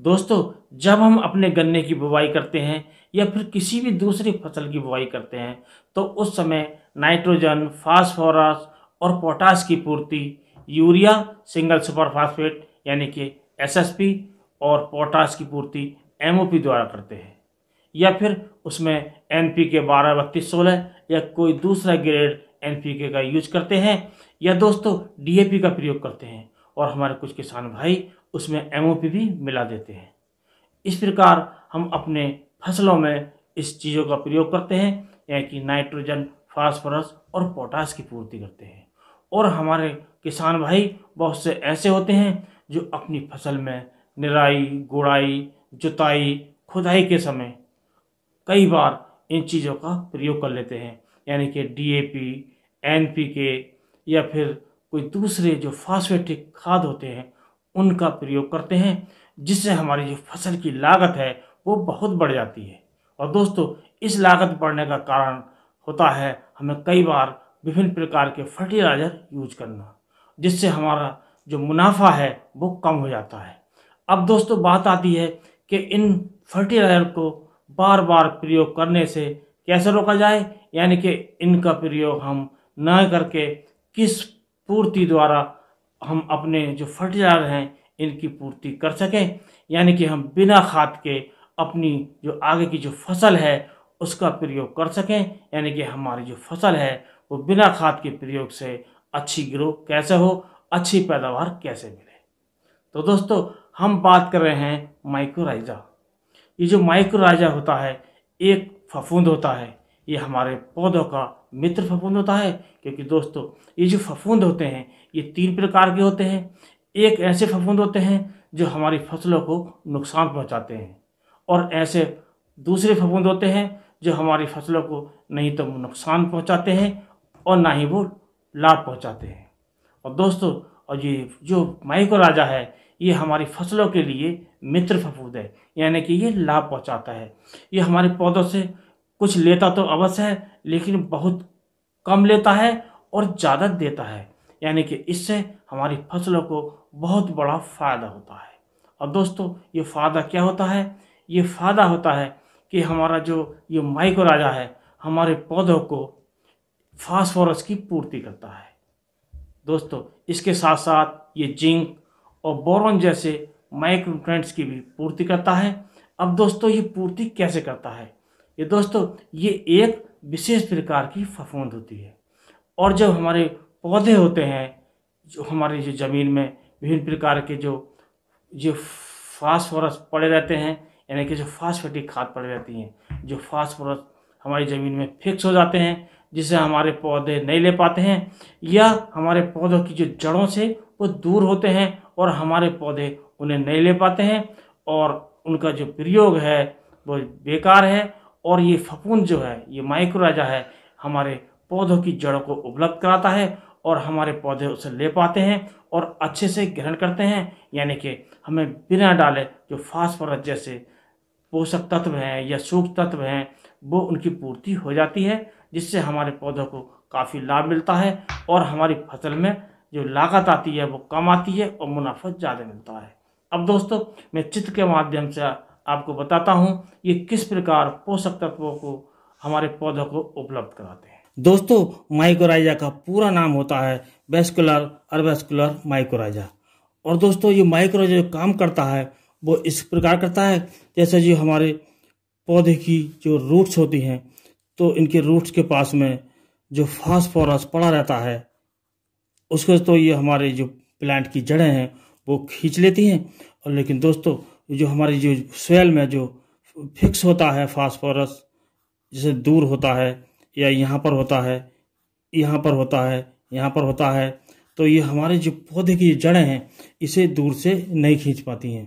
दोस्तों जब हम अपने गन्ने की बुवाई करते हैं या फिर किसी भी दूसरी फसल की बुवाई करते हैं तो उस समय नाइट्रोजन फास्फोरस और पोटास की पूर्ति यूरिया सिंगल सुपर फास्फेट यानी कि एसएसपी और पोटास की पूर्ति एमओपी द्वारा करते हैं या फिर उसमें एनपीके बारह बत्तीस सोलह या कोई दूसरा ग्रेड एनपीके का यूज करते हैं या दोस्तों डीएपी का प्रयोग करते हैं और हमारे कुछ किसान भाई उसमें एम भी मिला देते हैं इस प्रकार हम अपने फसलों में इस चीज़ों का प्रयोग करते हैं यानी कि नाइट्रोजन फास्फोरस और पोटास की पूर्ति करते हैं और हमारे किसान भाई बहुत से ऐसे होते हैं जो अपनी फसल में निराई गुड़ाई जुताई खुदाई के समय कई बार इन चीज़ों का प्रयोग कर लेते हैं यानी कि डीएपी एनपीके या फिर कोई दूसरे जो फास्फेटिक खाद होते हैं उनका प्रयोग करते हैं जिससे हमारी जो फसल की लागत है वो बहुत बढ़ जाती है और दोस्तों इस लागत बढ़ने का कारण होता है हमें कई बार विभिन्न प्रकार के फर्टिलाइज़र यूज करना जिससे हमारा जो मुनाफा है वो कम हो जाता है अब दोस्तों बात आती है कि इन फर्टिलाइज़र को बार बार प्रयोग करने से कैसे रोका जाए यानी कि इनका प्रयोग हम न करके किस पूर्ति द्वारा हम अपने जो फर्टिलाइजर हैं इनकी पूर्ति कर सकें यानी कि हम बिना खाद के अपनी जो आगे की जो फसल है उसका प्रयोग कर सकें यानी कि हमारी जो फसल है वो बिना खाद के प्रयोग से अच्छी ग्रोथ कैसे हो अच्छी पैदावार कैसे मिले तो दोस्तों हम बात कर रहे हैं माइक्रोराइजा ये जो माइक्रोराइजा होता है एक फफूंद होता है ये हमारे पौधों का मित्र फफूंद होता है क्योंकि दोस्तों ये जो फफूंद होते हैं ये तीन प्रकार के होते हैं एक ऐसे फफूंद होते हैं जो हमारी फसलों को नुकसान पहुंचाते हैं और ऐसे दूसरे फफूंद होते हैं जो हमारी फसलों को नहीं तो नुकसान पहुंचाते हैं और ना ही वो लाभ पहुंचाते हैं और दोस्तों और ये जो माइको राजा है ये हमारी फसलों के लिए मित्र फफूंद है यानी कि ये लाभ पहुंचाता है ये हमारे पौधों से कुछ लेता तो अवश्य है लेकिन बहुत कम लेता है और ज़्यादा देता है यानी कि इससे हमारी फसलों को बहुत बड़ा फ़ायदा होता है और दोस्तों ये फ़ायदा क्या होता है ये फ़ायदा होता है कि हमारा जो ये माइको राजा है हमारे पौधों को फास्फोरस की पूर्ति करता है दोस्तों इसके साथ साथ ये जिंक और बोरन जैसे माइक्रोट्रेंट्स की भी पूर्ति करता है अब दोस्तों ये पूर्ति कैसे करता है ये दोस्तों ये एक विशेष प्रकार की फफूंद होती है और जब हमारे पौधे होते हैं जो हमारी जो ज़मीन में विभिन्न प्रकार के जो जो फास्फोरस पड़े रहते हैं यानी कि जो फास्फेटिक खाद पड़े रहती हैं जो फास्फोरस हमारी ज़मीन में फिक्स हो जाते हैं जिसे हमारे पौधे नहीं ले पाते हैं या हमारे पौधों की जो जड़ों से वो दूर होते हैं और हमारे पौधे उन्हें नहीं ले पाते हैं और उनका जो प्रयोग है वो बेकार है और ये फफूंद जो है ये माइक्रोराजा है हमारे पौधों की जड़ों को उपलब्ध कराता है और हमारे पौधे उसे ले पाते हैं और अच्छे से ग्रहण करते हैं यानी कि हमें बिना डाले जो फास्फोरस जैसे पोषक तत्व हैं या सूख तत्व हैं वो उनकी पूर्ति हो जाती है जिससे हमारे पौधों को काफ़ी लाभ मिलता है और हमारी फसल में जो लागत आती है वो कम आती है और मुनाफा ज़्यादा मिलता है अब दोस्तों मैं चित्र के माध्यम से आपको बताता हूँ ये किस प्रकार पोषक तत्वों को हमारे पौधों को उपलब्ध कराते हैं दोस्तों माइकोराइजा का पूरा नाम होता है वेस्कुलर अर्वेस्कुलर माइकोराइजा और दोस्तों ये माइक्रोराइजा काम करता है वो इस प्रकार करता है जैसे जो हमारे पौधे की जो रूट्स होती हैं तो इनके रूट्स के पास में जो फास्फोरस पड़ा रहता है उसको तो ये हमारे जो प्लांट की जड़ें हैं वो खींच लेती हैं और लेकिन दोस्तों जो हमारी जो सेल में जो फिक्स होता है फास्फोरस जिसे दूर होता है या यहाँ पर होता है यहाँ पर होता है यहाँ पर होता है तो ये हमारे जो पौधे की जड़ें हैं इसे दूर से नहीं खींच पाती हैं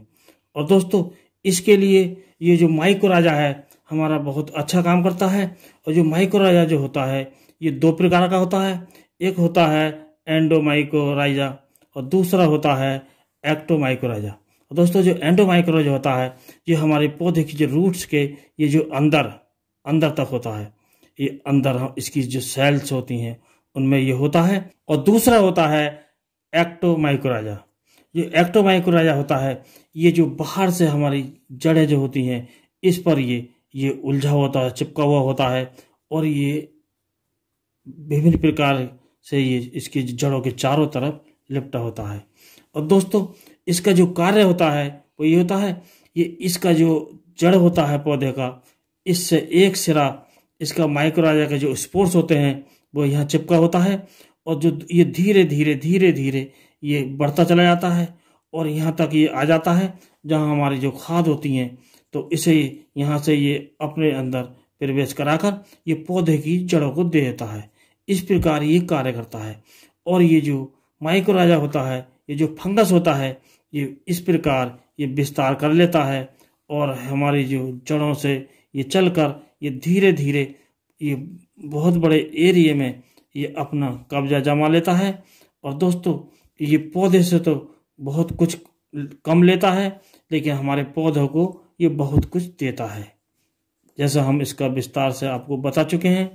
और दोस्तों इसके लिए ये जो माइकोराजा है हमारा बहुत अच्छा काम करता है और जो माइकोराजा जो होता है ये दो प्रकार का होता है एक होता है एंडोमाइकोराइजा और दूसरा होता है एक्टोमाइकोराइजा दोस्तों जो एंडोमाइक्रोज होता है ये हमारे पौधे की जो रूट्स के ये जो अंदर अंदर तक होता है ये अंदर इसकी जो सेल्स होती हैं उनमें ये होता है और दूसरा होता है एक्टोमाइक्रोजा जो एक्टोमाइक्रोजा होता है ये जो बाहर से हमारी जड़ें जो होती हैं इस पर ये ये उलझा होता है चिपका हुआ होता है और ये विभिन्न प्रकार से ये इसकी जड़ों के चारों तरफ लिपटा होता है और दोस्तों इसका जो कार्य होता है वो ये होता है ये इसका जो जड़ होता है पौधे का इससे एक सिरा इसका माइक्रोराजा के जो स्पोर्ट्स होते हैं वो यहाँ चिपका होता है और जो ये धीरे धीरे धीरे धीरे ये बढ़ता चला जाता है और यहाँ तक ये आ जाता है जहाँ हमारी जो खाद होती हैं तो इसे यहाँ से ये अपने अंदर प्रवेश कराकर ये पौधे की जड़ों को दे देता है इस प्रकार ये कार्य करता है और ये जो माइक्रोराजा होता है ये जो फंगस होता है ये इस प्रकार ये विस्तार कर लेता है और हमारी जो जड़ों से ये चलकर ये धीरे धीरे ये बहुत बड़े एरिए में ये अपना कब्जा जमा लेता है और दोस्तों ये पौधे से तो बहुत कुछ कम लेता है लेकिन हमारे पौधों को ये बहुत कुछ देता है जैसा हम इसका विस्तार से आपको बता चुके हैं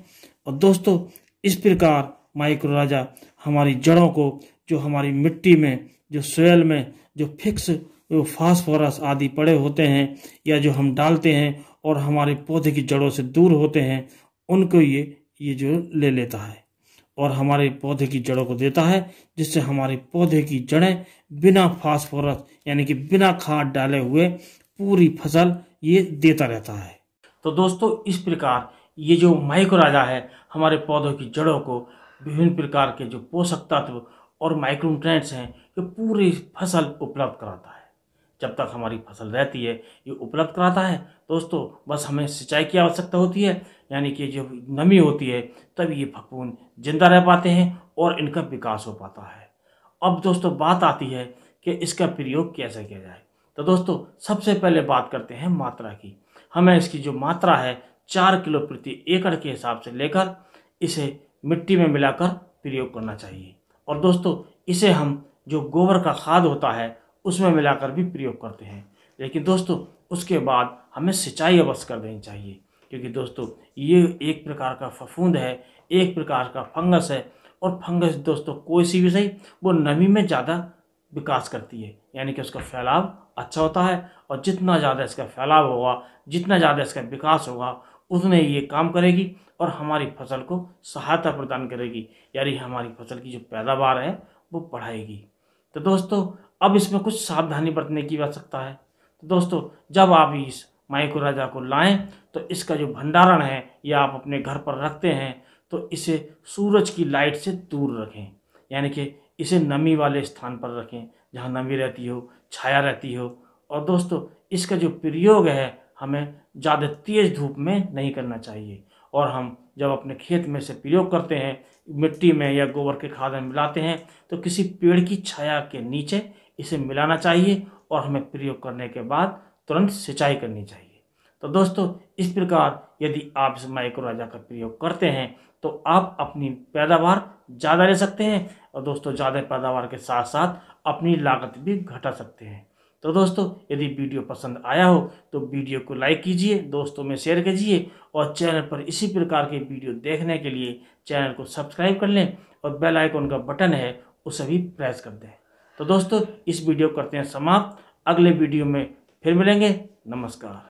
और दोस्तों इस प्रकार माइक्रो राजा हमारी जड़ों को जो हमारी मिट्टी में जो सोयल में जो फिक्स फास्फोरस आदि पड़े होते हैं या जो हम डालते हैं और हमारे पौधे की जड़ों से दूर होते हैं उनको ये ये जो ले लेता है और हमारे पौधे की जड़ों को देता है जिससे हमारे पौधे की जड़ें बिना फास्फोरस यानी कि बिना खाद डाले हुए पूरी फसल ये देता रहता है तो दोस्तों इस प्रकार ये जो माइक्रोराजा है हमारे पौधों की जड़ों को विभिन्न प्रकार के जो पोषक तत्व और माइक्रोन्यूट्रेंट्स हैं ये पूरी फसल उपलब्ध कराता है जब तक हमारी फसल रहती है ये उपलब्ध कराता है दोस्तों बस हमें सिंचाई की आवश्यकता होती है यानी कि जब नमी होती है तब ये फफूंद जिंदा रह पाते हैं और इनका विकास हो पाता है अब दोस्तों बात आती है कि इसका प्रयोग कैसे किया जाए तो दोस्तों सबसे पहले बात करते हैं मात्रा की हमें इसकी जो मात्रा है चार किलो प्रति एकड़ के हिसाब से लेकर इसे मिट्टी में मिलाकर प्रयोग करना चाहिए और दोस्तों इसे हम जो गोबर का खाद होता है उसमें मिलाकर भी प्रयोग करते हैं लेकिन दोस्तों उसके बाद हमें सिंचाई अवश्य कर देनी चाहिए क्योंकि दोस्तों ये एक प्रकार का फफूंद है एक प्रकार का फंगस है और फंगस दोस्तों कोई सी भी सही वो नमी में ज़्यादा विकास करती है यानी कि उसका फैलाव अच्छा होता है और जितना ज़्यादा इसका फैलाव होगा जितना ज़्यादा इसका विकास होगा उतने ये काम करेगी और हमारी फसल को सहायता प्रदान करेगी यानी हमारी फसल की जो पैदावार है वो बढ़ाएगी तो दोस्तों अब इसमें कुछ सावधानी बरतने की आवश्यकता है तो दोस्तों जब आप इस माइको राजा को लाएं तो इसका जो भंडारण है या आप अपने घर पर रखते हैं तो इसे सूरज की लाइट से दूर रखें यानी कि इसे नमी वाले स्थान पर रखें जहाँ नमी रहती हो छाया रहती हो और दोस्तों इसका जो प्रयोग है हमें ज़्यादा तेज़ धूप में नहीं करना चाहिए और हम जब अपने खेत में से प्रयोग करते हैं मिट्टी में या गोबर के खाद में मिलाते हैं तो किसी पेड़ की छाया के नीचे इसे मिलाना चाहिए और हमें प्रयोग करने के बाद तुरंत सिंचाई करनी चाहिए तो दोस्तों इस प्रकार यदि आप इस माइक्रोराजा का प्रयोग करते हैं तो आप अपनी पैदावार ज़्यादा ले सकते हैं और दोस्तों ज़्यादा पैदावार के साथ साथ अपनी लागत भी घटा सकते हैं तो दोस्तों यदि वीडियो पसंद आया हो तो वीडियो को लाइक कीजिए दोस्तों में शेयर कीजिए और चैनल पर इसी प्रकार के वीडियो देखने के लिए चैनल को सब्सक्राइब कर लें और बेल आइकॉन का बटन है उसे भी प्रेस कर दें तो दोस्तों इस वीडियो करते हैं समाप्त अगले वीडियो में फिर मिलेंगे नमस्कार